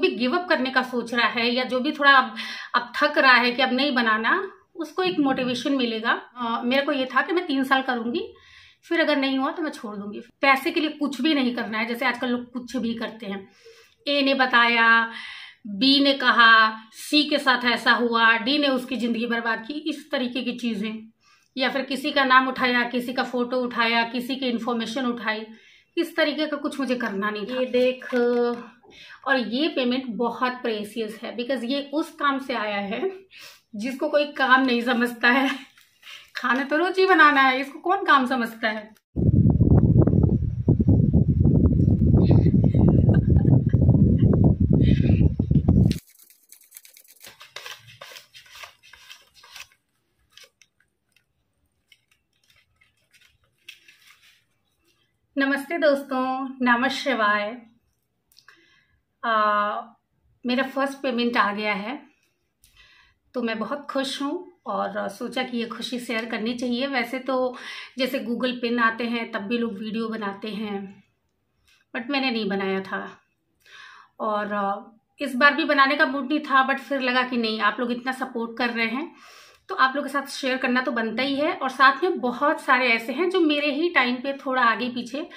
भी give up करने का सोच रहा है या जो भी थोड़ा अब अब थक रहा है कि अब नहीं बनाना उसको एक मोटिवेशन मिलेगा आ, मेरे को ये था कि मैं तीन साल करूँगी फिर अगर नहीं हुआ तो मैं छोड़ दूंगी पैसे के लिए कुछ भी नहीं करना है जैसे आजकल लोग कुछ भी करते हैं ए ने बताया बी ने कहा सी के साथ ऐसा हुआ डी ने उसकी ज़िंदगी बर्बाद की इस तरीके की चीज़ें या फिर किसी का नाम उठाया किसी का फोटो उठाया किसी की इन्फॉर्मेशन उठाई इस तरीके का कुछ मुझे करना नहीं था। ये देख और ये पेमेंट बहुत प्रेसियस है बिकॉज ये उस काम से आया है जिसको कोई काम नहीं समझता है खाना तो रोज ही बनाना है इसको कौन काम समझता है नमस्ते दोस्तों नमस्वाय शिवाय आ, मेरा फर्स्ट पेमेंट आ गया है तो मैं बहुत खुश हूँ और सोचा कि ये खुशी शेयर करनी चाहिए वैसे तो जैसे गूगल पिन आते हैं तब भी लोग वीडियो बनाते हैं बट मैंने नहीं बनाया था और इस बार भी बनाने का मूड नहीं था बट फिर लगा कि नहीं आप लोग इतना सपोर्ट कर रहे हैं तो आप लोग के साथ शेयर करना तो बनता ही है और साथ में बहुत सारे ऐसे हैं जो मेरे ही टाइम पे थोड़ा आगे पीछे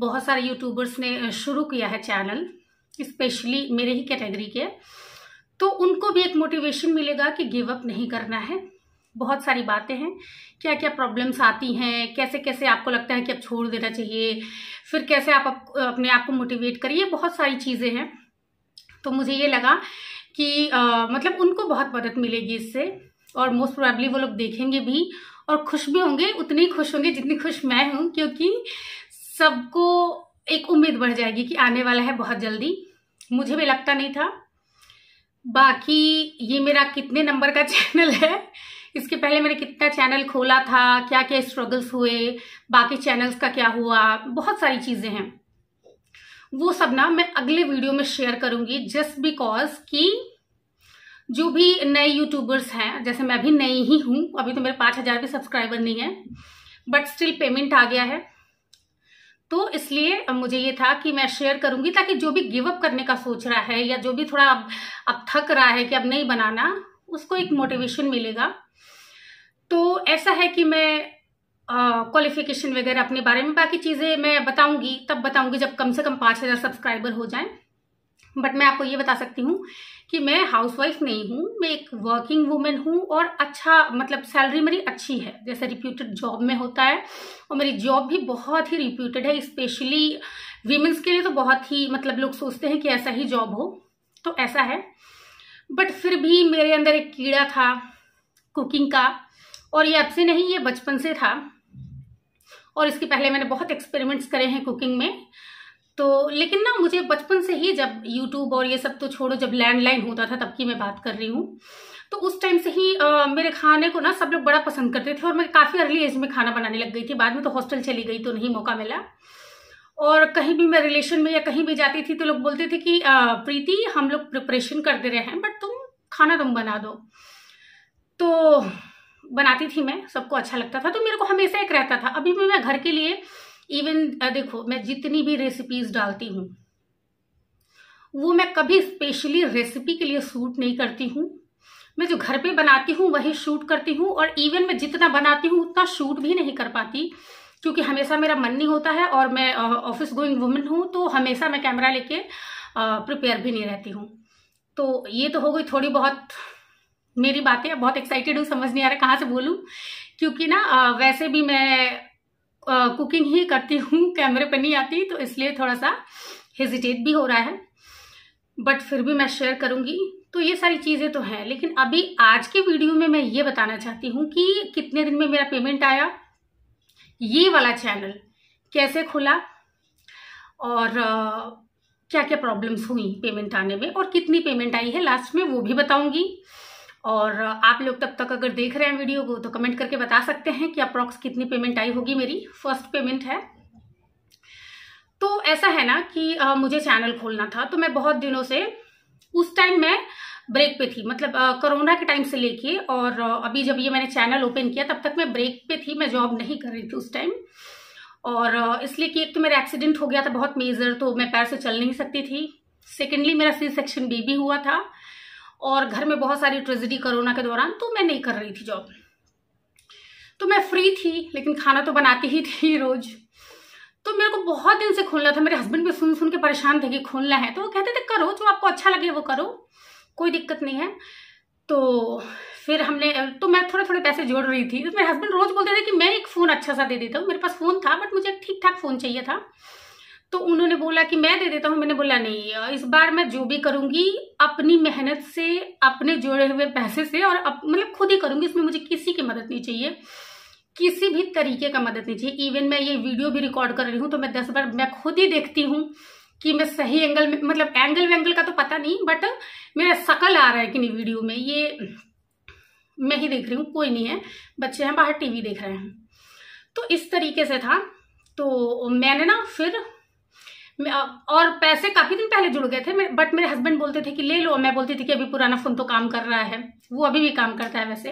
बहुत सारे यूट्यूबर्स ने शुरू किया है चैनल स्पेशली मेरे ही कैटेगरी के तो उनको भी एक मोटिवेशन मिलेगा कि गिव अप नहीं करना है बहुत सारी बातें हैं क्या क्या प्रॉब्लम्स आती हैं कैसे कैसे आपको लगता है कि अब छोड़ देना चाहिए फिर कैसे आप अपने आप को मोटिवेट करिए बहुत सारी चीज़ें हैं तो मुझे ये लगा कि आ, मतलब उनको बहुत मदद मिलेगी इससे और मोस्ट प्रोबेबली वो लोग देखेंगे भी और खुश भी होंगे उतने ही खुश होंगे जितनी खुश मैं हूँ क्योंकि सबको एक उम्मीद बढ़ जाएगी कि आने वाला है बहुत जल्दी मुझे भी लगता नहीं था बाकी ये मेरा कितने नंबर का चैनल है इसके पहले मैंने कितना चैनल खोला था क्या क्या स्ट्रगल्स हुए बाकी चैनल्स का क्या हुआ बहुत सारी चीज़ें हैं वो सब ना मैं अगले वीडियो में शेयर करूंगी जस्ट बिकॉज कि जो भी नए यूट्यूबर्स हैं जैसे मैं भी नई ही हूँ अभी तो मेरे पाँच हज़ार भी सब्सक्राइबर नहीं है बट स्टिल पेमेंट आ गया है तो इसलिए मुझे ये था कि मैं शेयर करूंगी ताकि जो भी गिव अप करने का सोच रहा है या जो भी थोड़ा अब अब थक रहा है कि अब नहीं बनाना उसको एक मोटिवेशन मिलेगा तो ऐसा है कि मैं क्वालिफिकेशन वगैरह अपने बारे में बाकी चीज़ें मैं बताऊंगी तब बताऊंगी जब कम से कम पाँच हज़ार सब्सक्राइबर हो जाएं बट मैं आपको ये बता सकती हूँ कि मैं हाउसवाइफ नहीं हूँ मैं एक वर्किंग वूमेन हूँ और अच्छा मतलब सैलरी मेरी अच्छी है जैसे रिप्यूटेड जॉब में होता है और मेरी जॉब भी बहुत ही रिप्यूटेड है स्पेशली वीमेंस के लिए तो बहुत ही मतलब लोग सोचते हैं कि ऐसा ही जॉब हो तो ऐसा है बट फिर भी मेरे अंदर एक कीड़ा था कुकिंग का और ये अब से नहीं ये बचपन से था और इसके पहले मैंने बहुत एक्सपेरिमेंट्स करे हैं कुकिंग में तो लेकिन ना मुझे बचपन से ही जब यूट्यूब और ये सब तो छोड़ो जब लैंडलाइन होता था तब की मैं बात कर रही हूँ तो उस टाइम से ही आ, मेरे खाने को ना सब लोग बड़ा पसंद करते थे और मैं काफ़ी अर्ली एज में खाना बनाने लग गई थी बाद में तो हॉस्टल चली गई तो नहीं मौका मिला और कहीं भी मैं रिलेशन में या कहीं भी जाती थी तो लोग बोलते थे कि प्रीति हम लोग प्रिपरेशन कर दे रहे हैं बट तुम खाना तुम बना दो तो बनाती थी मैं सबको अच्छा लगता था तो मेरे को हमेशा एक रहता था अभी भी मैं घर के लिए इवन देखो मैं जितनी भी रेसिपीज डालती हूँ वो मैं कभी स्पेशली रेसिपी के लिए शूट नहीं करती हूँ मैं जो घर पे बनाती हूँ वही शूट करती हूँ और इवन मैं जितना बनाती हूँ उतना शूट भी नहीं कर पाती क्योंकि हमेशा मेरा मन नहीं होता है और मैं ऑफिस गोइंग वुमेन हूँ तो हमेशा मैं कैमरा लेके प्रिपेयर भी नहीं रहती हूँ तो ये तो हो गई थोड़ी बहुत मेरी बातें बहुत एक्साइटेड हूँ समझ नहीं आ रहा कहाँ से बोलूँ क्योंकि ना वैसे भी मैं कुकिंग ही करती हूँ कैमरे पर नहीं आती तो इसलिए थोड़ा सा हेजिटेट भी हो रहा है बट फिर भी मैं शेयर करूँगी तो ये सारी चीज़ें तो हैं लेकिन अभी आज के वीडियो में मैं ये बताना चाहती हूँ कि कितने दिन में मेरा पेमेंट आया ये वाला चैनल कैसे खुला और क्या क्या प्रॉब्लम्स हुई पेमेंट आने में और कितनी पेमेंट आई है लास्ट में वो भी बताऊंगी और आप लोग तब तक अगर देख रहे हैं वीडियो को तो कमेंट करके बता सकते हैं कि अप्रॉक्स कितनी पेमेंट आई होगी मेरी फर्स्ट पेमेंट है तो ऐसा है ना कि आ, मुझे चैनल खोलना था तो मैं बहुत दिनों से उस टाइम मैं ब्रेक पे थी मतलब कोरोना के टाइम से लेके और अभी जब ये मैंने चैनल ओपन किया तब तक मैं ब्रेक पे थी मैं जॉब नहीं कर रही थी उस टाइम और इसलिए कि एक तो मेरा एक्सीडेंट हो गया था बहुत मेजर तो मैं पैर से चल नहीं सकती थी सेकेंडली मेरा सी सेक्शन बेबी हुआ था और घर में बहुत सारी ट्रेजिडी कोरोना के दौरान तो मैं नहीं कर रही थी जॉब तो मैं फ्री थी लेकिन खाना तो बनाती ही थी रोज़ तो मेरे को बहुत दिन से खोलना था मेरे हस्बैंड भी सुन सुन के परेशान थे कि खोलना है तो वो कहते थे करो जो आपको अच्छा लगे वो करो कोई दिक्कत नहीं है तो फिर हमने तो मैं थोड़े थोड़े पैसे जोड़ रही थी तो मेरे हस्बैंड रोज़ बोलते थे कि मैं एक फ़ोन अच्छा सा दे देता हूँ मेरे पास फ़ोन था बट मुझे एक ठीक ठाक फ़ोन चाहिए था तो उन्होंने बोला कि मैं दे देता हूँ मैंने बोला नहीं इस बार मैं जो भी करूँगी अपनी मेहनत से अपने जोड़े हुए पैसे से और अप, मतलब खुद ही करूँगी इसमें मुझे किसी की मदद नहीं चाहिए किसी भी तरीके का मदद नहीं चाहिए इवन मैं ये वीडियो भी रिकॉर्ड कर रही हूँ तो मैं दस बार मैं खुद ही देखती हूँ कि मैं सही एंगल में मतलब एंगल वेंगल का तो पता नहीं बट मेरा शकल आ रहा है कि नहीं वीडियो में ये मैं ही देख रही हूँ कोई नहीं है बच्चे हैं बाहर टीवी देख रहे हैं तो इस तरीके से था तो मैंने ना फिर और पैसे काफ़ी दिन पहले जुड़ गए थे बट मेरे हस्बैंड बोलते थे कि ले लो मैं बोलती थी कि अभी पुराना फ़ोन तो काम कर रहा है वो अभी भी काम करता है वैसे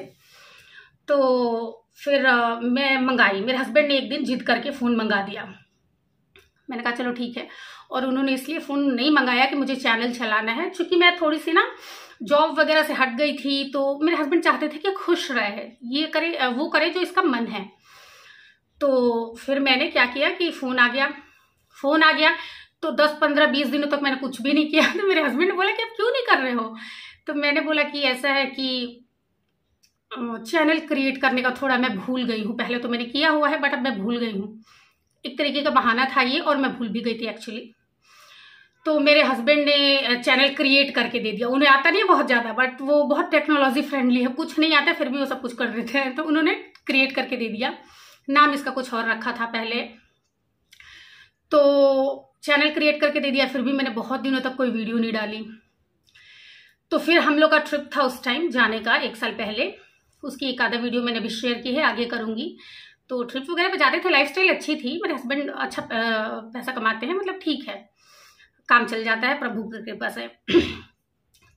तो फिर मैं मंगाई मेरे हस्बैंड ने एक दिन जिद करके फ़ोन मंगा दिया मैंने कहा चलो ठीक है और उन्होंने इसलिए फ़ोन नहीं मंगाया कि मुझे चैनल चलाना है क्योंकि मैं थोड़ी सी ना जॉब वगैरह से हट गई थी तो मेरे हस्बैंड चाहते थे कि खुश रहे ये करे वो करे जो इसका मन है तो फिर मैंने क्या किया कि फ़ोन आ गया फ़ोन आ गया तो दस पंद्रह बीस दिनों तक मैंने कुछ भी नहीं किया तो मेरे हस्बैंड ने बोला कि आप क्यों नहीं कर रहे हो तो मैंने बोला कि ऐसा है कि चैनल क्रिएट करने का थोड़ा मैं भूल गई हूँ पहले तो मैंने किया हुआ है बट अब मैं भूल गई हूँ एक तरीके का बहाना था ये और मैं भूल भी गई थी एक्चुअली तो मेरे हस्बैंड ने चैनल क्रिएट करके दे दिया उन्हें आता नहीं बहुत ज़्यादा बट वो बहुत टेक्नोलॉजी फ्रेंडली है कुछ नहीं आता फिर भी वो सब कुछ कर देते हैं तो उन्होंने क्रिएट करके दे दिया नाम इसका कुछ और रखा था पहले तो चैनल क्रिएट करके दे दिया फिर भी मैंने बहुत दिनों तक कोई वीडियो नहीं डाली तो फिर हम लोग का ट्रिप था उस टाइम जाने का एक साल पहले उसकी एक आधा वीडियो मैंने भी शेयर की है आगे करूँगी तो ट्रिप वगैरह पे जाते थे लाइफस्टाइल अच्छी थी मेरे हस्बैंड अच्छा पैसा कमाते हैं मतलब ठीक है काम चल जाता है प्रभु की कृपा से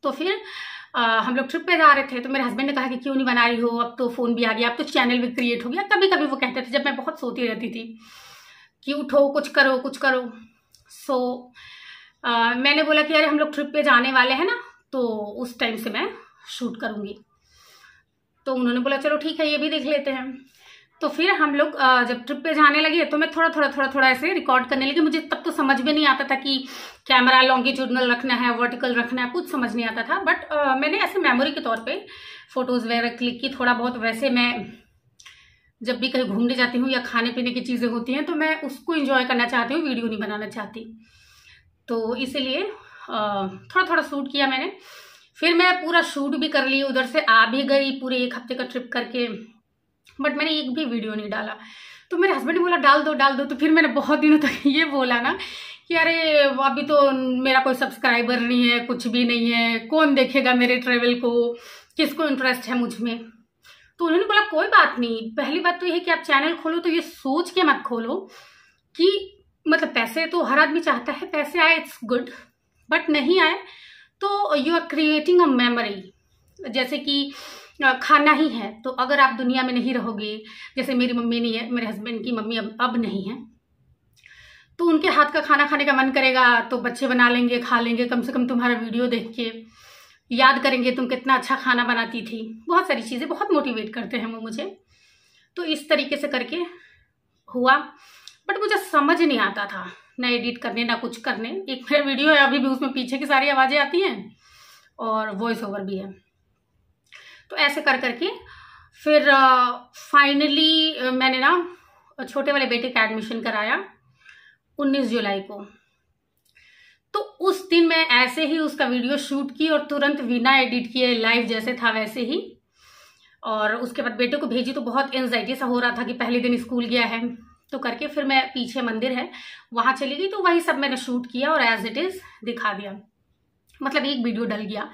तो फिर आ, हम लोग ट्रिप पे जा रहे थे तो मेरे हस्बैंड ने कहा कि क्यों नहीं बना रही हो अब तो फ़ोन भी आ गया अब तो चैनल भी क्रिएट हो गया कभी कभी वो कहते थे जब मैं बहुत सोती रहती थी कि उठो कुछ करो कुछ करो सो so, मैंने बोला कि अरे हम लोग ट्रिप पे जाने वाले हैं ना तो उस टाइम से मैं शूट करूँगी तो उन्होंने बोला चलो ठीक है ये भी देख लेते हैं तो फिर हम लोग जब ट्रिप पे जाने लगे तो मैं थोड़ा थोड़ा थोड़ा थोड़ा ऐसे रिकॉर्ड करने लगी मुझे तब तो समझ में नहीं आता था कि कैमरा लॉन्गिट्यूडनल रखना है वर्टिकल रखना है कुछ समझ नहीं आता था बट मैंने ऐसे मेमोरी के तौर पे फोटोज़ वगैरह क्लिक की थोड़ा बहुत वैसे मैं जब भी कहीं घूमने जाती हूँ या खाने पीने की चीज़ें होती हैं तो मैं उसको इंजॉय करना चाहती हूँ वीडियो नहीं बनाना चाहती तो इसीलिए थोड़ा थोड़ा शूट किया मैंने फिर मैं पूरा शूट भी कर ली उधर से आ भी गई पूरे एक हफ्ते का ट्रिप करके बट मैंने एक भी वीडियो नहीं डाला तो मेरे हस्बैंड ने बोला डाल दो डाल दो तो फिर मैंने बहुत दिनों तक ये बोला ना कि अरे अभी तो मेरा कोई सब्सक्राइबर नहीं है कुछ भी नहीं है कौन देखेगा मेरे ट्रेवल को किसको इंटरेस्ट है मुझ में तो उन्होंने बोला कोई बात नहीं पहली बात तो ये है कि आप चैनल खोलो तो ये सोच के मत खोलो कि मतलब पैसे तो हर आदमी चाहता है पैसे आए इट्स गुड बट नहीं आए तो you are creating a memory जैसे कि खाना ही है तो अगर आप दुनिया में नहीं रहोगे जैसे मेरी मम्मी नहीं है मेरे हस्बैंड की मम्मी अब अब नहीं है तो उनके हाथ का खाना खाने का मन करेगा तो बच्चे बना लेंगे खा लेंगे कम से कम तुम्हारा वीडियो देख के याद करेंगे तुम कितना अच्छा खाना बनाती थी बहुत सारी चीज़ें बहुत मोटिवेट करते हैं वो मुझे तो इस तरीके से करके हुआ बट मुझे समझ नहीं आता था ना एडिट करने ना कुछ करने एक फिर वीडियो है अभी भी उसमें पीछे की सारी आवाज़ें आती हैं और वॉइस ओवर भी है तो ऐसे कर करके फिर फाइनली मैंने ना छोटे वाले बेटे का एडमिशन कराया 19 जुलाई को दिन मैं ऐसे ही उसका वीडियो शूट की और तुरंत बिना एडिट किए लाइव जैसे था वैसे ही और उसके बाद बेटे को भेजी तो बहुत एनजाइटी सा हो रहा था कि पहले दिन स्कूल गया है तो करके फिर मैं पीछे मंदिर है वहाँ चली गई तो वही सब मैंने शूट किया और एज इट इज़ दिखा दिया मतलब एक वीडियो डल गया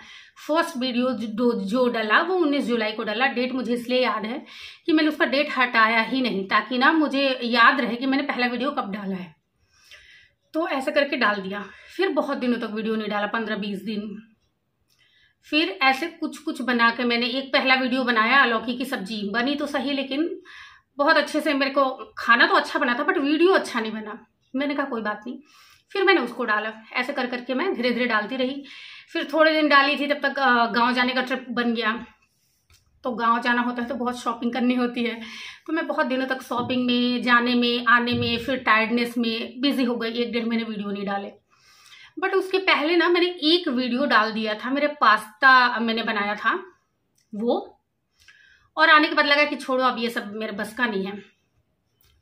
फर्स्ट वीडियो जो जो डला वो 19 जुलाई को डला डेट मुझे इसलिए याद है कि मैंने उसका डेट हटाया ही नहीं ताकि ना मुझे याद रहे कि मैंने पहला वीडियो कब डाला है तो ऐसे करके डाल दिया फिर बहुत दिनों तक वीडियो नहीं डाला पंद्रह बीस दिन फिर ऐसे कुछ कुछ बना के मैंने एक पहला वीडियो बनाया लौकी की सब्जी बनी तो सही लेकिन बहुत अच्छे से मेरे को खाना तो अच्छा बना था बट वीडियो अच्छा नहीं बना मैंने कहा कोई बात नहीं फिर मैंने उसको डाला ऐसे कर करके मैं धीरे धीरे डालती रही फिर थोड़े दिन डाली थी तब तक गांव जाने का ट्रिप बन गया तो गांव जाना होता है तो बहुत शॉपिंग करनी होती है तो मैं बहुत दिनों तक शॉपिंग में जाने में आने में फिर टायर्डनेस में बिजी हो गई एक डेढ़ महीने वीडियो नहीं डाले बट उसके पहले ना मैंने एक वीडियो डाल दिया था मेरे पास्ता मैंने बनाया था वो और आने के बाद लगा कि छोड़ो अब ये सब मेरे बस का नहीं है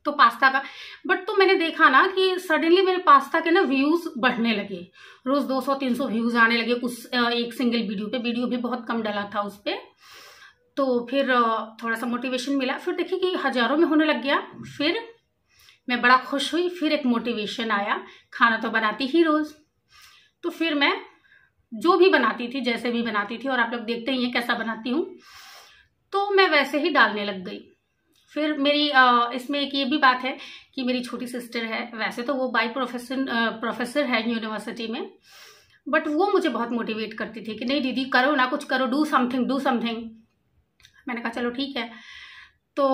तो पास्ता का बट तो मैंने देखा ना कि सडनली मेरे पास्ता के ना व्यूज़ बढ़ने लगे रोज़ 200-300 व्यूज़ आने लगे उस एक सिंगल वीडियो पे वीडियो भी बहुत कम डला था उस पर तो फिर थोड़ा सा मोटिवेशन मिला फिर देखिए कि हज़ारों में होने लग गया फिर मैं बड़ा खुश हुई फिर एक मोटिवेशन आया खाना तो बनाती ही रोज़ तो फिर मैं जो भी बनाती थी जैसे भी बनाती थी और आप लोग देखते ही हैं कैसा बनाती हूँ तो मैं वैसे ही डालने लग गई फिर मेरी इसमें एक ये भी बात है कि मेरी छोटी सिस्टर है वैसे तो वो बाई प्रोफेसन प्रोफेसर है यूनिवर्सिटी में बट वो मुझे बहुत मोटिवेट करती थी कि नहीं दीदी करो ना कुछ करो डू समथिंग डू समथिंग मैंने कहा चलो ठीक है तो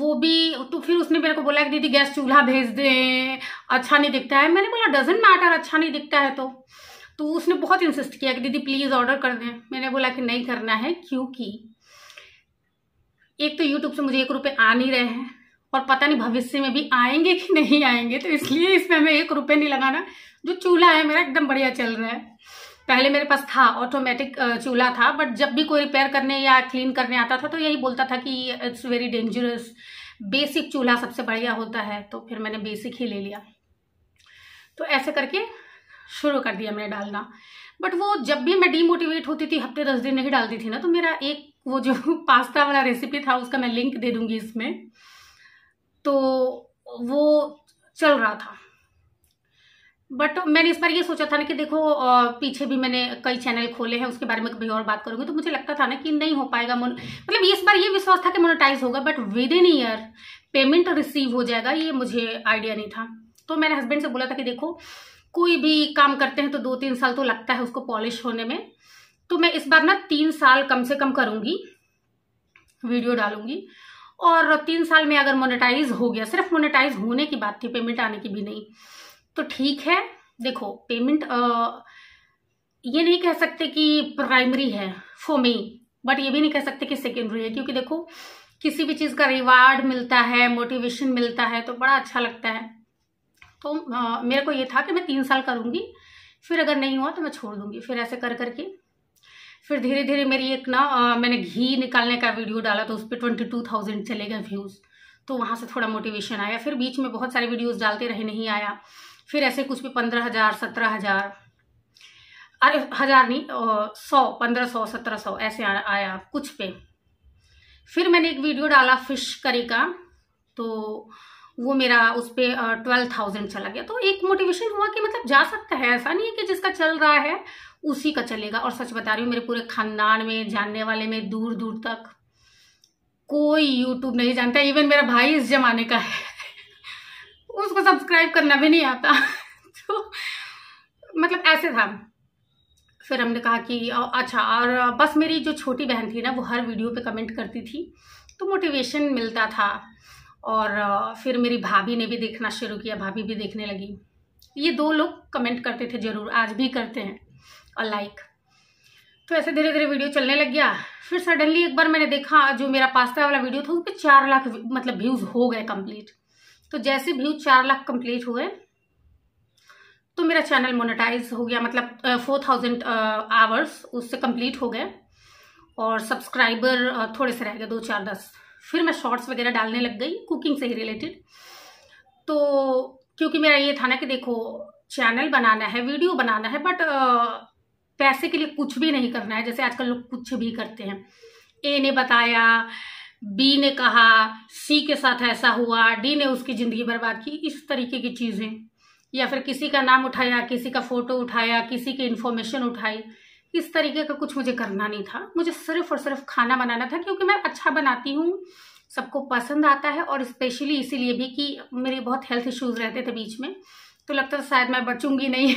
वो भी तो फिर उसने मेरे को बोला कि दीदी गैस चूल्हा भेज दें अच्छा नहीं दिखता है मैंने बोला डजेंट मैटर अच्छा नहीं दिखता है तो तो उसने बहुत इंसिस्ट किया कि दीदी प्लीज़ ऑर्डर कर दें मैंने बोला कि नहीं करना है क्योंकि एक तो यूट्यूब से मुझे एक रुपये आ नहीं रहे हैं और पता नहीं भविष्य में भी आएंगे कि नहीं आएंगे तो इसलिए इसमें हमें एक रुपये नहीं लगाना जो चूल्हा है मेरा एकदम बढ़िया चल रहा है पहले मेरे पास था ऑटोमेटिक चूल्हा था बट जब भी कोई रिपेयर करने या क्लीन करने आता था तो यही बोलता था कि इट्स वेरी डेंजरस बेसिक चूल्हा सबसे बढ़िया होता है तो फिर मैंने बेसिक ही ले लिया तो ऐसे करके शुरू कर दिया मैंने डालना बट वो जब भी मैं डीमोटिवेट होती थी हफ्ते दस दिन नहीं डालती थी ना तो मेरा एक वो जो पास्ता वाला रेसिपी था उसका मैं लिंक दे दूंगी इसमें तो वो चल रहा था बट मैंने इस बार ये सोचा था ना कि देखो पीछे भी मैंने कई चैनल खोले हैं उसके बारे में कभी और बात करूंगी तो मुझे लगता था ना कि नहीं हो पाएगा मोन मतलब इस बार ये विश्वास था कि मोनोटाइज होगा but within year payment receive हो जाएगा ये मुझे आइडिया नहीं था तो मैंने हस्बैंड से बोला था कि देखो कोई भी काम करते हैं तो दो तीन साल तो लगता है उसको पॉलिश होने में तो मैं इस बार ना तीन साल कम से कम करूँगी वीडियो डालूंगी और तीन साल में अगर मोनेटाइज हो गया सिर्फ मोनेटाइज होने की बात थी पेमेंट आने की भी नहीं तो ठीक है देखो पेमेंट आ, ये नहीं कह सकते कि प्राइमरी है फॉर मी बट ये भी नहीं कह सकते कि सेकेंडरी है क्योंकि देखो किसी भी चीज़ का रिवार्ड मिलता है मोटिवेशन मिलता है तो बड़ा अच्छा लगता है तो आ, मेरे को ये था कि मैं तीन साल करूँगी फिर अगर नहीं हुआ तो मैं छोड़ दूँगी फिर ऐसे कर करके फिर धीरे धीरे मेरी एक ना आ, मैंने घी निकालने का वीडियो डाला तो उस पर ट्वेंटी टू थाउजेंड चले गए व्यूज़ तो वहाँ से थोड़ा मोटिवेशन आया फिर बीच में बहुत सारे वीडियोज़ डालते रहे नहीं आया फिर ऐसे कुछ भी पंद्रह हज़ार सत्रह हज़ार अरे हज़ार नहीं सौ पंद्रह सौ सत्रह सौ ऐसे आ, आया कुछ पे फिर मैंने एक वीडियो डाला फिश करी का तो वो मेरा उस पर ट्वेल्व थाउजेंड चला गया तो एक मोटिवेशन हुआ कि मतलब जा सकता है ऐसा नहीं है कि जिसका चल रहा है उसी का चलेगा और सच बता रही हूँ मेरे पूरे खानदान में जानने वाले में दूर दूर तक कोई यूट्यूब नहीं जानता इवन मेरा भाई इस जमाने का है उसको सब्सक्राइब करना भी नहीं आता तो मतलब ऐसे था फिर हमने कहा कि अच्छा और बस मेरी जो छोटी बहन थी ना वो हर वीडियो पे कमेंट करती थी तो मोटिवेशन मिलता था और फिर मेरी भाभी ने भी देखना शुरू किया भाभी भी देखने लगी ये दो लोग कमेंट करते थे ज़रूर आज भी करते हैं और लाइक तो ऐसे धीरे धीरे वीडियो चलने लग गया फिर सडनली एक बार मैंने देखा जो मेरा पास्ता वाला वीडियो था उस पर चार लाख मतलब व्यूज़ हो गए कंप्लीट तो जैसे व्यू चार लाख कंप्लीट हुए तो मेरा चैनल मोनेटाइज हो गया मतलब फोर थाउजेंड आवर्स उससे कंप्लीट हो गए और सब्सक्राइबर थोड़े से रह गए दो चार दस फिर मैं शॉर्ट्स वगैरह डालने लग गई कुकिंग से ही रिलेटेड तो क्योंकि मेरा ये था ना कि देखो चैनल बनाना है वीडियो बनाना है बट पैसे के लिए कुछ भी नहीं करना है जैसे आजकल लोग कुछ भी करते हैं ए ने बताया बी ने कहा सी के साथ ऐसा हुआ डी ने उसकी ज़िंदगी बर्बाद की इस तरीके की चीज़ें या फिर किसी का नाम उठाया किसी का फ़ोटो उठाया किसी की इन्फॉर्मेशन उठाई इस तरीके का कुछ मुझे करना नहीं था मुझे सिर्फ और सिर्फ खाना बनाना था क्योंकि मैं अच्छा बनाती हूँ सबको पसंद आता है और स्पेशली इसीलिए भी कि मेरे बहुत हेल्थ इश्यूज़ रहते थे बीच में तो लगता था शायद मैं बचूंगी नहीं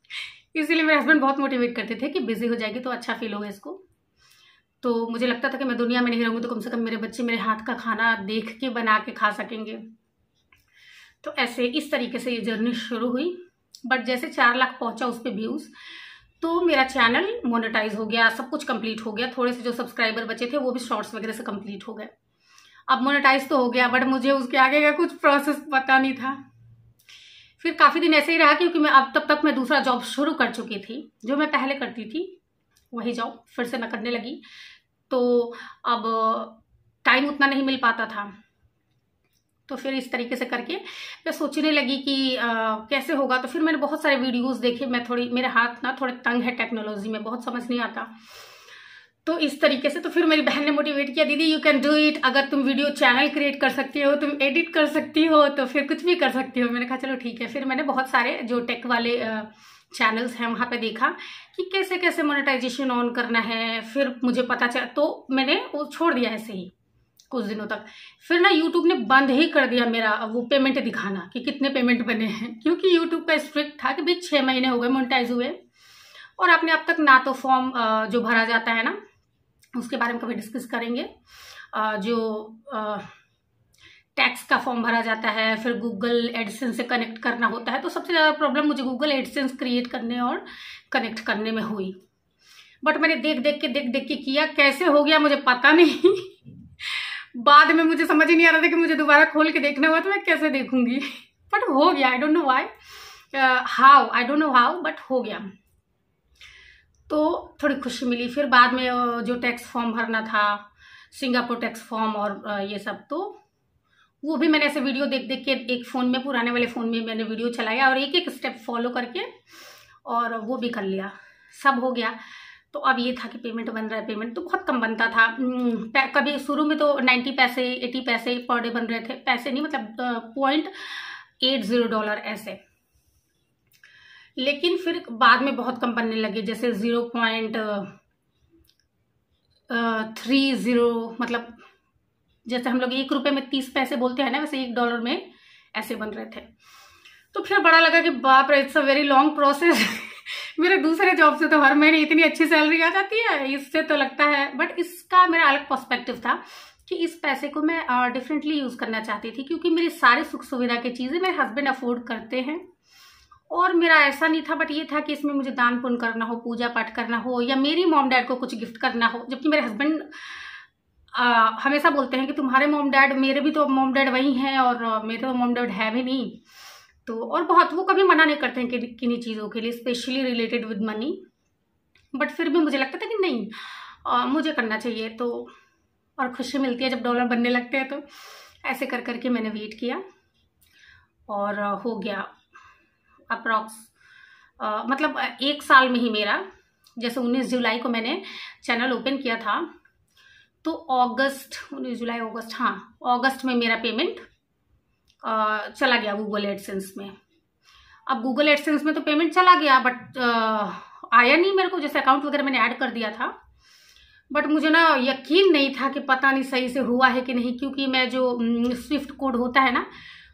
इसीलिए मेरे हस्बैंड बहुत मोटिवेट करते थे कि बिज़ी हो जाएगी तो अच्छा फील होगा इसको तो मुझे लगता था कि मैं दुनिया में नहीं रहूँगी तो कम से कम मेरे बच्चे मेरे हाथ का खाना देख के बना के खा सकेंगे तो ऐसे इस तरीके से ये जर्नी शुरू हुई बट जैसे चार लाख पहुँचा उस पर व्यूज़ तो मेरा चैनल मोनेटाइज हो गया सब कुछ कंप्लीट हो गया थोड़े से जो सब्सक्राइबर बचे थे वो भी शॉर्ट्स वगैरह से कंप्लीट हो गए अब मोनेटाइज तो हो गया बट मुझे उसके आगे का कुछ प्रोसेस पता नहीं था फिर काफ़ी दिन ऐसे ही रहा क्योंकि मैं अब तब तक मैं दूसरा जॉब शुरू कर चुकी थी जो मैं पहले करती थी वही जॉब फिर से मैं करने लगी तो अब टाइम उतना नहीं मिल पाता था तो फिर इस तरीके से करके मैं सोचने लगी कि आ, कैसे होगा तो फिर मैंने बहुत सारे वीडियोस देखे मैं थोड़ी मेरे हाथ ना थोड़े तंग है टेक्नोलॉजी में बहुत समझ नहीं आता तो इस तरीके से तो फिर मेरी बहन ने मोटिवेट किया दीदी यू कैन डू इट अगर तुम वीडियो चैनल क्रिएट कर सकती हो तुम एडिट कर सकती हो तो फिर कुछ भी कर सकती हो मैंने कहा चलो ठीक है फिर मैंने बहुत सारे जो टेक वाले आ, चैनल्स हैं वहाँ पे देखा कि कैसे कैसे मोनेटाइजेशन ऑन करना है फिर मुझे पता चला तो मैंने वो छोड़ दिया ऐसे ही कुछ दिनों तक फिर ना यूट्यूब ने बंद ही कर दिया मेरा वो पेमेंट दिखाना कि कितने पेमेंट बने हैं क्योंकि यूट्यूब का स्ट्रिक्ट था कि भाई छः महीने हो गए मोनिटाइज हुए और आपने अब तक ना तो फॉर्म जो भरा जाता है ना उसके बारे में कभी डिस्कस करेंगे जो टैक्स का फॉर्म भरा जाता है फिर गूगल एडिसन से कनेक्ट करना होता है तो सबसे ज़्यादा प्रॉब्लम मुझे गूगल एडिसन क्रिएट करने और कनेक्ट करने में हुई बट मैंने देख देख के देख देख के किया कैसे हो गया मुझे पता नहीं बाद में मुझे समझ ही नहीं आ रहा था कि मुझे दोबारा खोल के देखना हुआ तो मैं कैसे देखूंगी बट हो गया I don't know why how I don't know how but हो गया तो थोड़ी खुशी मिली फिर बाद में uh, जो टैक्स फॉर्म भरना था सिंगापुर टैक्स फॉर्म और uh, ये सब तो वो भी मैंने ऐसे वीडियो देख देख के एक फ़ोन में पुराने वाले फ़ोन में मैंने वीडियो चलाया और एक एक स्टेप फॉलो करके और वो भी कर लिया सब हो गया तो अब ये था कि पेमेंट बन रहा है पेमेंट तो बहुत कम बनता था हम्म, कभी शुरू में तो नाइन्टी पैसे एटी पैसे पर डे बन रहे थे पैसे नहीं मतलब पॉइंट एट ज़ीरो डॉलर ऐसे लेकिन फिर बाद में बहुत कम बनने लगे जैसे ज़ीरो पॉइंट थ्री ज़ीरो मतलब जैसे हम लोग एक रुपये में तीस पैसे बोलते हैं ना वैसे एक डॉलर में ऐसे बन रहे थे तो फिर बड़ा लगा कि बाप रे it's a very long process मेरे दूसरे जॉब से तो हर महीने इतनी अच्छी सैलरी आ जाती है इससे तो लगता है बट इसका मेरा अलग पर्सपेक्टिव था कि इस पैसे को मैं डिफरेंटली uh, यूज़ करना चाहती थी क्योंकि मेरी सारी सुख सुविधा की चीज़ें मेरे हस्बैंड अफोर्ड करते हैं और मेरा ऐसा नहीं था बट ये था कि इसमें मुझे दान पुण्य करना हो पूजा पाठ करना हो या मेरी मॉम डैड को कुछ गिफ्ट करना हो जबकि मेरे हस्बैंड आ, हमेशा बोलते हैं कि तुम्हारे मोम डैड मेरे भी तो मोम डैड वही हैं और मेरे तो मोम डैड है भी नहीं तो और बहुत वो कभी मना नहीं करते हैं कि किन्हीं चीज़ों के लिए specially related with money but फिर भी मुझे लगता था कि नहीं आ, मुझे करना चाहिए तो और खुशी मिलती है जब डॉलर बनने लगते हैं तो ऐसे कर करके मैंने वेट किया और हो गया अप्रॉक्स मतलब एक साल में ही मेरा जैसे 19 जुलाई को मैंने चैनल ओपन किया था तो अगस्त उन्नीस जुलाई अगस्त हाँ अगस्त में मेरा पेमेंट चला गया गूगल एडसेंस में अब गूगल एडसेंस में तो पेमेंट चला गया बट आया नहीं मेरे को जैसे अकाउंट वगैरह मैंने ऐड कर दिया था बट मुझे ना यकीन नहीं था कि पता नहीं सही से हुआ है कि नहीं क्योंकि मैं जो स्विफ्ट कोड होता है ना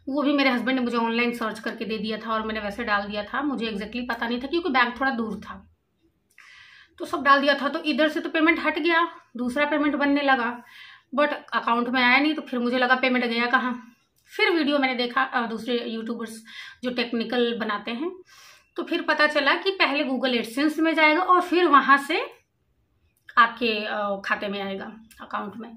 वो भी मेरे हस्बैंड ने मुझे ऑनलाइन सर्च करके दे दिया था और मैंने वैसे डाल दिया था मुझे एग्जैक्टली exactly पता नहीं था क्योंकि बैंक थोड़ा दूर था तो सब डाल दिया था तो इधर से तो पेमेंट हट गया दूसरा पेमेंट बनने लगा बट अकाउंट में आया नहीं तो फिर मुझे लगा पेमेंट गया कहाँ फिर वीडियो मैंने देखा दूसरे यूट्यूबर्स जो टेक्निकल बनाते हैं तो फिर पता चला कि पहले गूगल एडसेंस में जाएगा और फिर वहाँ से आपके खाते में आएगा अकाउंट में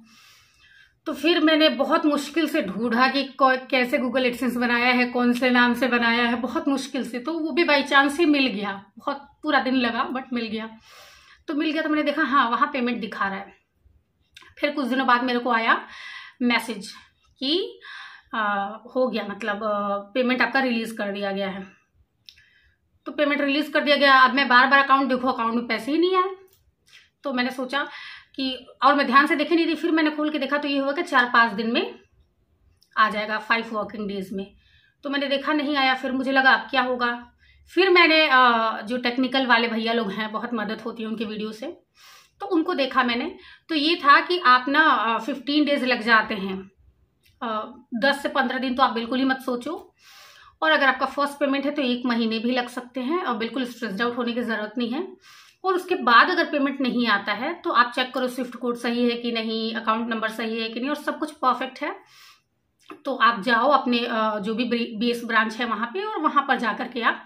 तो फिर मैंने बहुत मुश्किल से ढूंढा कि कैसे गूगल एडसेंस बनाया है कौन से नाम से बनाया है बहुत मुश्किल से तो वो भी बाई चांस ही मिल गया बहुत पूरा दिन लगा बट मिल गया तो मिल गया तो मैंने देखा हाँ वहाँ पेमेंट दिखा रहा है फिर कुछ दिनों बाद मेरे को आया मैसेज कि हो गया मतलब आ, पेमेंट आपका रिलीज़ कर दिया गया है तो पेमेंट रिलीज़ कर दिया गया अब मैं बार बार अकाउंट देखो अकाउंट में पैसे ही नहीं आए तो मैंने सोचा कि और मैं ध्यान से देखी नहीं थी फिर मैंने खोल के देखा तो ये हुआ कि चार पाँच दिन में आ जाएगा फाइव वर्किंग डेज में तो मैंने देखा नहीं आया फिर मुझे लगा अब क्या होगा फिर मैंने जो टेक्निकल वाले भैया लोग हैं बहुत मदद होती है उनके वीडियो से तो उनको देखा मैंने तो ये था कि आप ना फिफ्टीन डेज लग जाते हैं दस से पंद्रह दिन तो आप बिल्कुल ही मत सोचो और अगर आपका फर्स्ट पेमेंट है तो एक महीने भी लग सकते हैं और बिल्कुल स्ट्रेस्ड आउट होने की ज़रूरत नहीं है और उसके बाद अगर पेमेंट नहीं आता है तो आप चेक करो स्विफ्ट कोड सही है कि नहीं अकाउंट नंबर सही है कि नहीं और सब कुछ परफेक्ट है तो आप जाओ अपने जो भी बेस ब्रांच है वहाँ पे और वहाँ पर जा कर के आप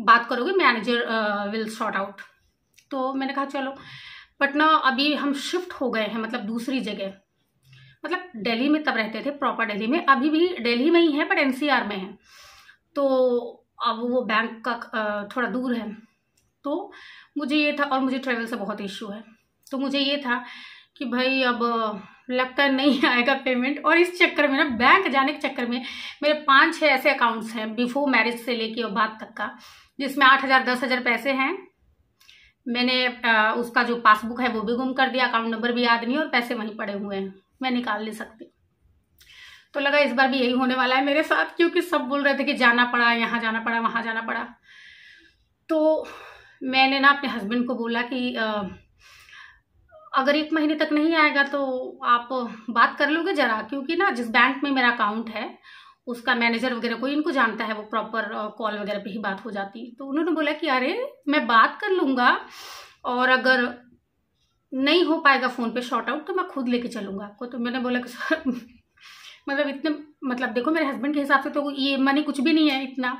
बात करोगे मैनेजर विल शॉर्ट आउट तो मैंने कहा चलो पटना अभी हम शिफ्ट हो गए हैं मतलब दूसरी जगह मतलब दिल्ली में तब रहते थे प्रॉपर दिल्ली में अभी भी दिल्ली में ही है बट एनसीआर में है तो अब वो बैंक का थोड़ा दूर है तो मुझे ये था और मुझे ट्रैवल से बहुत इश्यू है तो मुझे ये था कि भाई अब लगता नहीं आएगा पेमेंट और इस चक्कर में ना बैंक जाने के चक्कर में मेरे पाँच छः ऐसे अकाउंट्स हैं बिफोर मैरिज से लेके और बाद तक का जिसमें आठ हज़ार दस हज़ार पैसे हैं मैंने उसका जो पासबुक है वो भी गुम कर दिया अकाउंट नंबर भी याद नहीं और पैसे वहीं पड़े हुए हैं मैं निकाल नहीं सकती तो लगा इस बार भी यही होने वाला है मेरे साथ क्योंकि सब बोल रहे थे कि जाना पड़ा यहाँ जाना पड़ा वहाँ जाना पड़ा तो मैंने ना अपने हस्बैंड को बोला कि आ, अगर एक महीने तक नहीं आएगा तो आप बात कर लोगे जरा क्योंकि ना जिस बैंक में मेरा अकाउंट है उसका मैनेजर वगैरह कोई इनको जानता है वो प्रॉपर कॉल वगैरह पे ही बात हो जाती तो उन्होंने बोला कि अरे मैं बात कर लूँगा और अगर नहीं हो पाएगा फ़ोन पे शॉर्ट आउट तो मैं खुद लेके चलूँगा आपको तो मैंने बोला कि सर मतलब इतने मतलब देखो मेरे हस्बैंड के हिसाब से तो ये मनी कुछ भी नहीं है इतना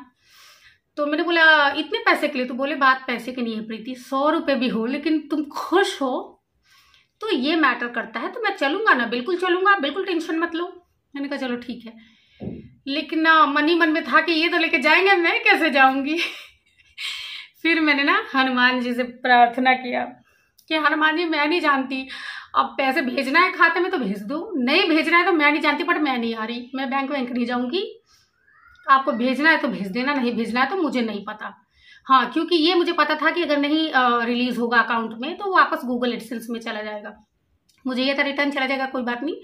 तो मैंने बोला इतने पैसे के लिए तो बोले बात पैसे के नहीं है प्रीति सौ रुपये भी हो लेकिन तुम खुश हो तो ये मैटर करता है तो मैं चलूँगा ना बिल्कुल चलूंगा बिल्कुल टेंशन मत लो मैंने कहा चलो ठीक है लेकिन ना मन ही मन में था कि ये तो लेके जाएंगे मैं कैसे जाऊँगी फिर मैंने ना हनुमान जी से प्रार्थना किया कि हनुमान जी मैं नहीं जानती अब पैसे भेजना है खाते में तो भेज दो नहीं भेजना है तो मैं नहीं जानती बट मैं नहीं आ रही मैं बैंक वैंक नहीं जाऊँगी आपको भेजना है तो भेज देना नहीं भेजना है तो मुझे नहीं पता हाँ क्योंकि ये मुझे पता था कि अगर नहीं रिलीज होगा अकाउंट में तो वापस गूगल एडसेंस में चला जाएगा मुझे ये था रिटर्न चला जाएगा कोई बात नहीं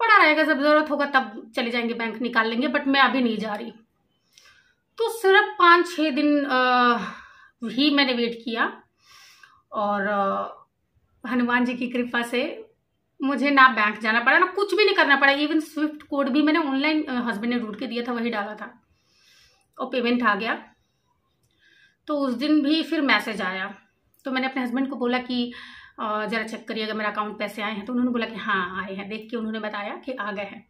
पड़ा रहेगा जब जरूरत होगा तब चले जाएंगे बैंक निकाल लेंगे बट मैं अभी नहीं जा रही तो सिर्फ पाँच छः दिन आ, ही मैंने वेट किया और हनुमान जी की कृपा से मुझे ना बैंक जाना पड़ा ना कुछ भी नहीं करना पड़ा इवन स्विफ्ट कोड भी मैंने ऑनलाइन हस्बैंड ने ढूंढ के दिया था वही डाला था और पेमेंट आ गया तो उस दिन भी फिर मैसेज आया तो मैंने अपने हस्बैंड को बोला कि ज़रा चेक करिए अगर मेरा अकाउंट पैसे आए हैं तो उन्होंने बोला कि हाँ आए हैं देख के उन्होंने बताया कि आ गए हैं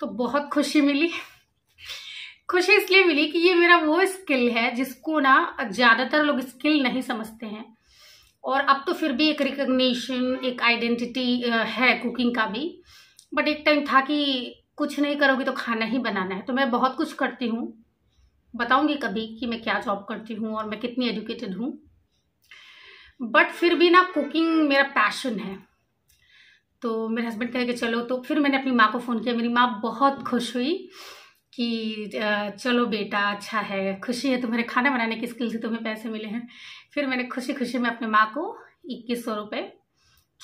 तो बहुत खुशी मिली खुशी इसलिए मिली कि ये मेरा वो स्किल है जिसको ना ज़्यादातर लोग स्किल नहीं समझते हैं और अब तो फिर भी एक रिकग्निशन एक आइडेंटिटी है कुकिंग का भी बट एक टाइम था कि कुछ नहीं करोगी तो खाना ही बनाना है तो मैं बहुत कुछ करती हूँ बताऊंगी कभी कि मैं क्या जॉब करती हूँ और मैं कितनी एजुकेटेड हूँ बट फिर भी ना कुकिंग मेरा पैशन है तो मेरे हस्बैंड कहे कि चलो तो फिर मैंने अपनी माँ को फ़ोन किया मेरी माँ बहुत खुश हुई कि चलो बेटा अच्छा है खुशी है तुम्हारे खाना बनाने की स्किल से तुम्हें पैसे मिले हैं फिर मैंने खुशी खुशी में अपनी माँ को इक्कीस सौ रुपये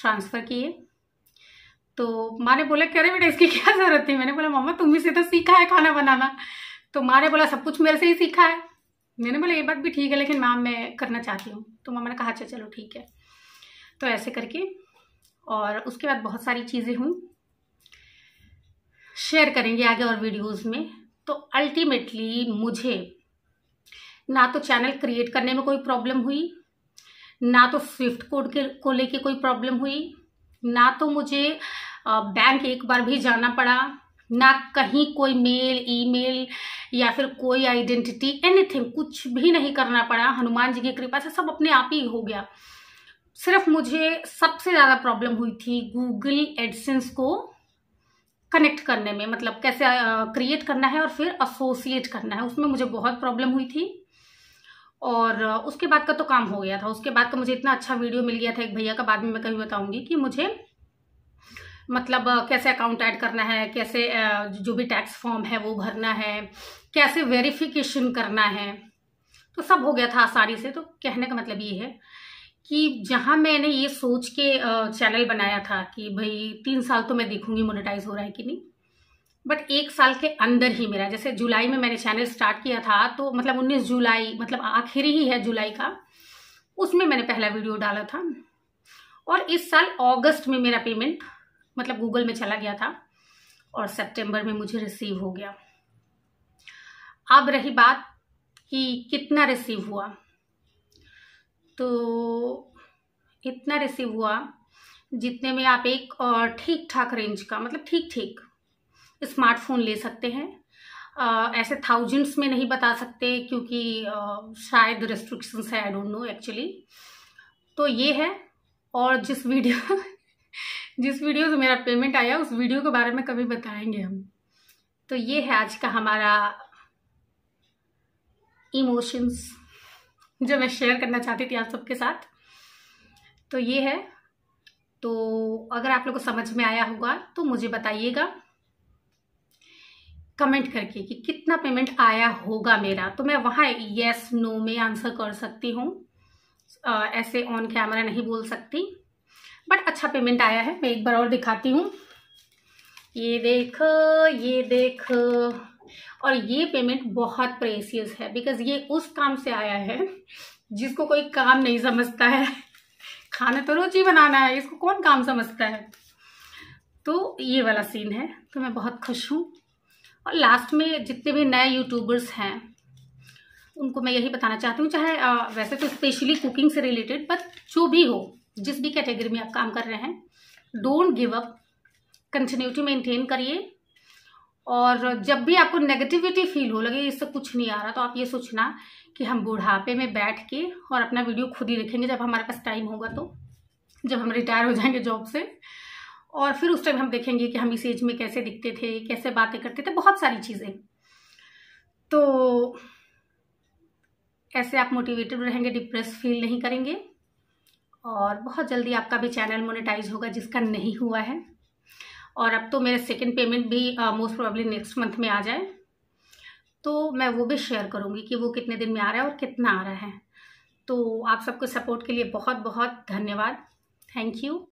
ट्रांसफ़र किए तो माँ ने बोला कह रहे बेटा इसकी क्या ज़रूरत थी मैंने बोला मामा तुम्हें से तो सीखा है खाना बनाना तो माँ ने बोला सब कुछ मेरे से ही सीखा है मैंने बोला ये बात भी ठीक है लेकिन मैम मैं करना चाहती हूँ तो मामा ने कहा अच्छा चलो ठीक है तो ऐसे करके और उसके बाद बहुत सारी चीज़ें हुई शेयर करेंगे आगे और वीडियोस में तो अल्टीमेटली मुझे ना तो चैनल क्रिएट करने में कोई प्रॉब्लम हुई ना तो स्विफ्ट कोड के को लेके कोई प्रॉब्लम हुई ना तो मुझे बैंक एक बार भी जाना पड़ा ना कहीं कोई मेल ईमेल या फिर कोई आइडेंटिटी एनीथिंग कुछ भी नहीं करना पड़ा हनुमान जी की कृपा से सब अपने आप ही हो गया सिर्फ मुझे सबसे ज़्यादा प्रॉब्लम हुई थी गूगल एडसेंस को कनेक्ट करने में मतलब कैसे क्रिएट करना है और फिर एसोसिएट करना है उसमें मुझे बहुत प्रॉब्लम हुई थी और उसके बाद का तो काम हो गया था उसके बाद का मुझे इतना अच्छा वीडियो मिल गया था एक भैया का बाद में मैं कहीं बताऊंगी कि मुझे मतलब कैसे अकाउंट ऐड करना है कैसे जो भी टैक्स फॉर्म है वो भरना है कैसे वेरिफिकेशन करना है तो सब हो गया था आसानी से तो कहने का मतलब ये है कि जहाँ मैंने ये सोच के चैनल बनाया था कि भाई तीन साल तो मैं देखूंगी मोनेटाइज हो रहा है कि नहीं बट एक साल के अंदर ही मेरा जैसे जुलाई में मैंने चैनल स्टार्ट किया था तो मतलब उन्नीस जुलाई मतलब आखिरी ही है जुलाई का उसमें मैंने पहला वीडियो डाला था और इस साल अगस्त में मेरा पेमेंट मतलब गूगल में चला गया था और सितंबर में मुझे रिसीव हो गया अब रही बात कि कितना रिसीव हुआ तो इतना रिसीव हुआ जितने में आप एक ठीक ठाक रेंज का मतलब ठीक ठीक स्मार्टफोन ले सकते हैं आ, ऐसे थाउजेंड्स में नहीं बता सकते क्योंकि आ, शायद रेस्ट्रिक्शंस है आई डोंट नो एक्चुअली तो ये है और जिस वीडियो जिस वीडियो से मेरा पेमेंट आया उस वीडियो के बारे में कभी बताएंगे हम तो ये है आज का हमारा इमोशंस जो मैं शेयर करना चाहती थी आप सबके साथ तो ये है तो अगर आप लोग को समझ में आया होगा तो मुझे बताइएगा कमेंट करके कि कितना पेमेंट आया होगा मेरा तो मैं वहाँ येस नो में आंसर कर सकती हूँ ऐसे ऑन कैमरा नहीं बोल सकती बट अच्छा पेमेंट आया है मैं एक बार और दिखाती हूँ ये देख ये देख और ये पेमेंट बहुत प्रेसियस है बिकॉज ये उस काम से आया है जिसको कोई काम नहीं समझता है खाना तो रोज ही बनाना है इसको कौन काम समझता है तो ये वाला सीन है तो मैं बहुत खुश हूँ और लास्ट में जितने भी नए यूट्यूबर्स हैं उनको मैं यही बताना चाहती हूँ चाहे वैसे तो स्पेशली कुकिंग से रिलेटेड बट जो भी हो जिस भी कैटेगरी में आप काम कर रहे हैं don't give up continuity maintain करिए और जब भी आपको नेगेटिविटी फील हो लगे इससे कुछ नहीं आ रहा तो आप ये सोचना कि हम बुढ़ापे में बैठ के और अपना वीडियो खुद ही देखेंगे जब हमारे पास टाइम होगा तो जब हम रिटायर हो जाएंगे जॉब से और फिर उस टाइम हम देखेंगे कि हम इस एज में कैसे दिखते थे कैसे बातें करते थे बहुत सारी चीज़ें तो ऐसे आप मोटिवेटेड रहेंगे डिप्रेस फील नहीं करेंगे और बहुत जल्दी आपका भी चैनल मोनेटाइज होगा जिसका नहीं हुआ है और अब तो मेरा सेकेंड पेमेंट भी मोस्ट प्रोबेबली नेक्स्ट मंथ में आ जाए तो मैं वो भी शेयर करूँगी कि वो कितने दिन में आ रहा है और कितना आ रहा है तो आप सबको सपोर्ट के लिए बहुत बहुत धन्यवाद थैंक यू